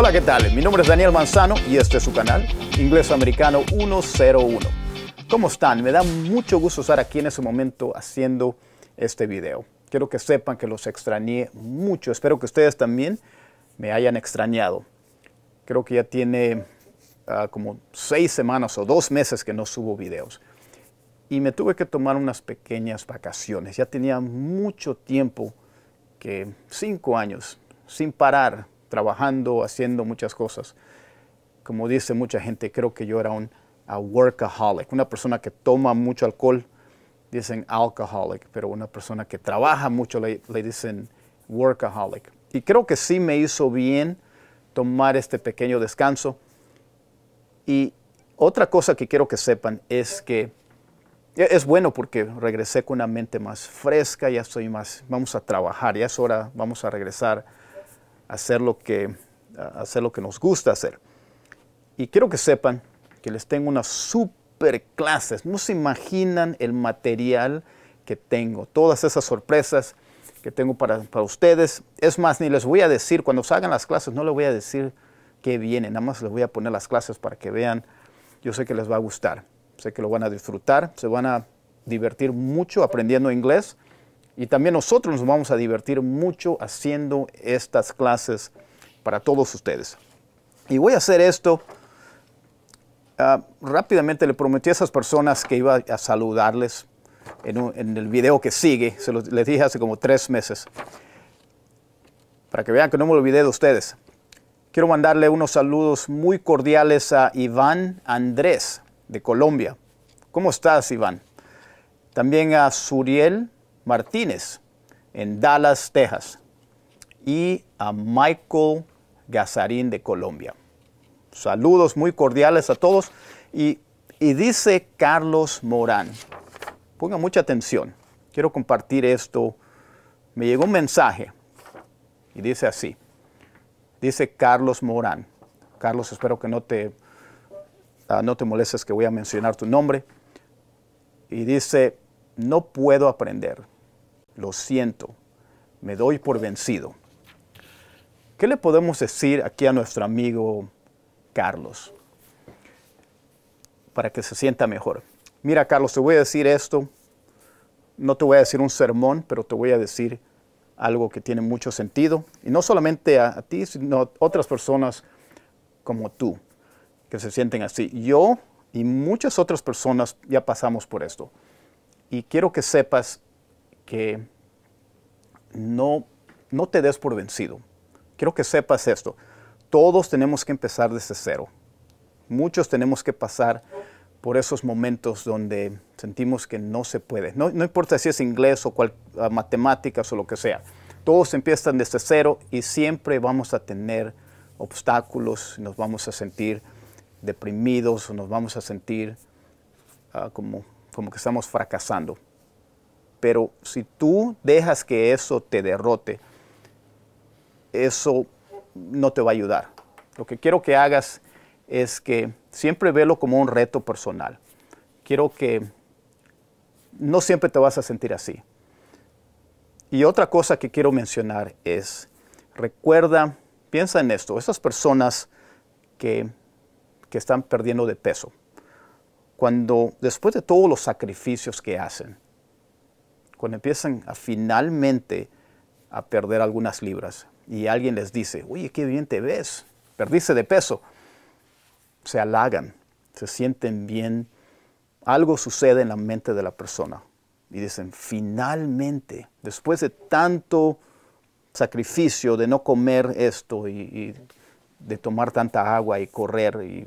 Hola, ¿qué tal? Mi nombre es Daniel Manzano y este es su canal, Inglés Americano 101. ¿Cómo están? Me da mucho gusto estar aquí en ese momento haciendo este video. Quiero que sepan que los extrañé mucho. Espero que ustedes también me hayan extrañado. Creo que ya tiene ah, como seis semanas o dos meses que no subo videos. Y me tuve que tomar unas pequeñas vacaciones. Ya tenía mucho tiempo, que cinco años, sin parar trabajando, haciendo muchas cosas. Como dice mucha gente, creo que yo era un workaholic, una persona que toma mucho alcohol, dicen alcoholic, pero una persona que trabaja mucho le, le dicen workaholic. Y creo que sí me hizo bien tomar este pequeño descanso. Y otra cosa que quiero que sepan es que e, es bueno porque regresé con una mente más fresca, ya estoy más, vamos a trabajar, ya es hora, vamos a regresar hacer lo que, hacer lo que nos gusta hacer. Y quiero que sepan que les tengo unas super clases. No se imaginan el material que tengo, todas esas sorpresas que tengo para, para ustedes. Es más, ni les voy a decir, cuando salgan las clases, no les voy a decir qué viene, nada más les voy a poner las clases para que vean. Yo sé que les va a gustar, sé que lo van a disfrutar, se van a divertir mucho aprendiendo inglés y también nosotros nos vamos a divertir mucho haciendo estas clases para todos ustedes. Y voy a hacer esto. Ah, rápidamente le prometí a esas personas que iba a saludarles en, el video que sigue. Se les dije hace como tres meses. Para que vean que no me olvidé de ustedes. Quiero mandarle unos saludos muy cordiales a Iván Andrés de Colombia. ¿Cómo estás, Iván? También a Suriel Martínez en Dallas, Texas, y a Michael Gazarín de Colombia. Saludos muy cordiales a todos. Y, dice Carlos Morán, ponga mucha atención, quiero compartir esto. Me llegó un mensaje y dice así, dice Carlos Morán. Carlos, espero que no te, ah, no te molestes que voy a mencionar tu nombre. Y dice, no puedo aprender lo siento, me doy por vencido. ¿Qué le podemos decir aquí a nuestro amigo Carlos para que se sienta mejor? Mira, Carlos, te voy a decir esto. No te voy a decir un sermón, pero te voy a decir algo que tiene mucho sentido. Y no solamente a, ti, sino a otras personas como tú que se sienten así. Yo y muchas otras personas ya pasamos por esto. Y quiero que sepas que no, no te des por vencido. Quiero que sepas esto. Todos tenemos que empezar desde cero. Muchos tenemos que pasar por esos momentos donde sentimos que no se puede. No, importa si es inglés o cual, matemáticas o lo que sea. Todos empiezan desde cero y siempre vamos a tener obstáculos, nos vamos a sentir deprimidos, o nos vamos a sentir ah, como, como que estamos fracasando. Pero si tú dejas que eso te derrote, eso no te va a ayudar. Lo que quiero que hagas es que siempre velo como un reto personal. Quiero que no siempre te vas a sentir así. Y otra cosa que quiero mencionar es, recuerda, piensa en esto, esas personas que, que están perdiendo de peso, cuando después de todos los sacrificios que hacen, cuando empiezan a finalmente a perder algunas libras y alguien les dice, oye, qué bien te ves, perdiste de peso, se halagan, se sienten bien, algo sucede en la mente de la persona y dicen, finalmente, después de tanto sacrificio de no comer esto y, y de tomar tanta agua y correr y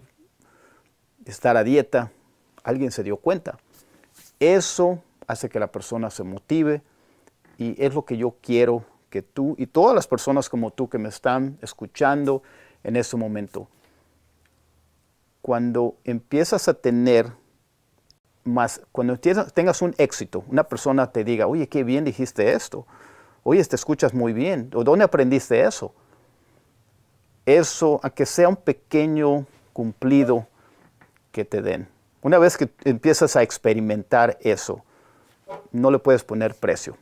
estar a dieta, alguien se dio cuenta. Eso hace que la persona se motive y es lo que yo quiero que tú y todas las personas como tú que me están escuchando en este momento. Cuando empiezas a tener más, cuando tengas un éxito, una persona te diga, oye, qué bien dijiste esto, oye, te escuchas muy bien, o dónde aprendiste eso. Eso, a que sea un pequeño cumplido que te den. Una vez que empiezas a experimentar eso, no le puedes poner precio.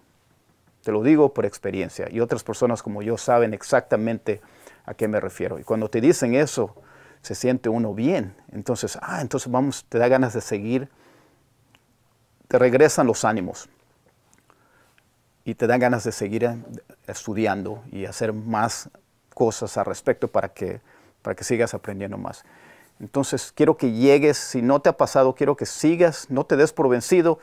Te lo digo por experiencia. Y otras personas como yo saben exactamente a qué me refiero. Y cuando te dicen eso, se siente uno bien. Entonces, ah, entonces vamos, te da ganas de seguir. Te regresan los ánimos. Y te dan ganas de seguir eh, estudiando y hacer más cosas al respecto para que, para que sigas aprendiendo más. Entonces, quiero que llegues, si no te ha pasado, quiero que sigas, no te des por vencido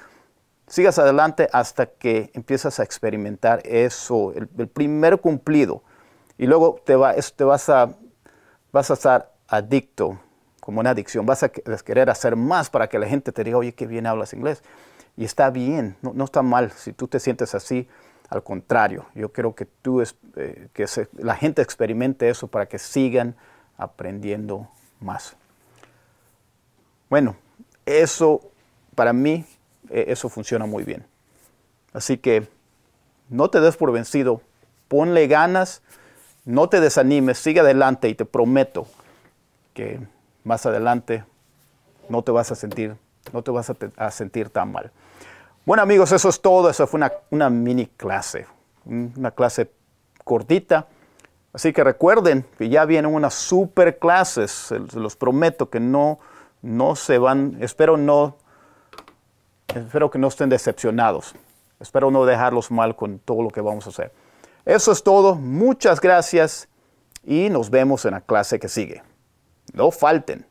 sigas adelante hasta que empiezas a experimentar eso, el, primer cumplido. Y luego te, vas, a, vas a estar adicto, como una adicción. Vas a querer hacer más para que la gente te diga, oye, qué bien hablas inglés. Y está bien, no, está mal si tú te sientes así. Al contrario, yo creo que tú, eh, que la gente experimente eso para que sigan aprendiendo más. Bueno, eso para mí e-, eso funciona muy bien. Así que no te des por vencido, ponle ganas, no te desanimes, sigue adelante y te prometo que más adelante no te vas a sentir, no te vas a, sentir tan mal. Bueno amigos, eso es todo, eso fue una, mini clase, una clase cortita. Así que recuerden que ya vienen unas super clases, se los prometo que no, no se van, espero no Espero que no estén decepcionados. Espero no dejarlos mal con todo lo que vamos a hacer. Eso es todo. Muchas gracias y nos vemos en la clase que sigue. No falten.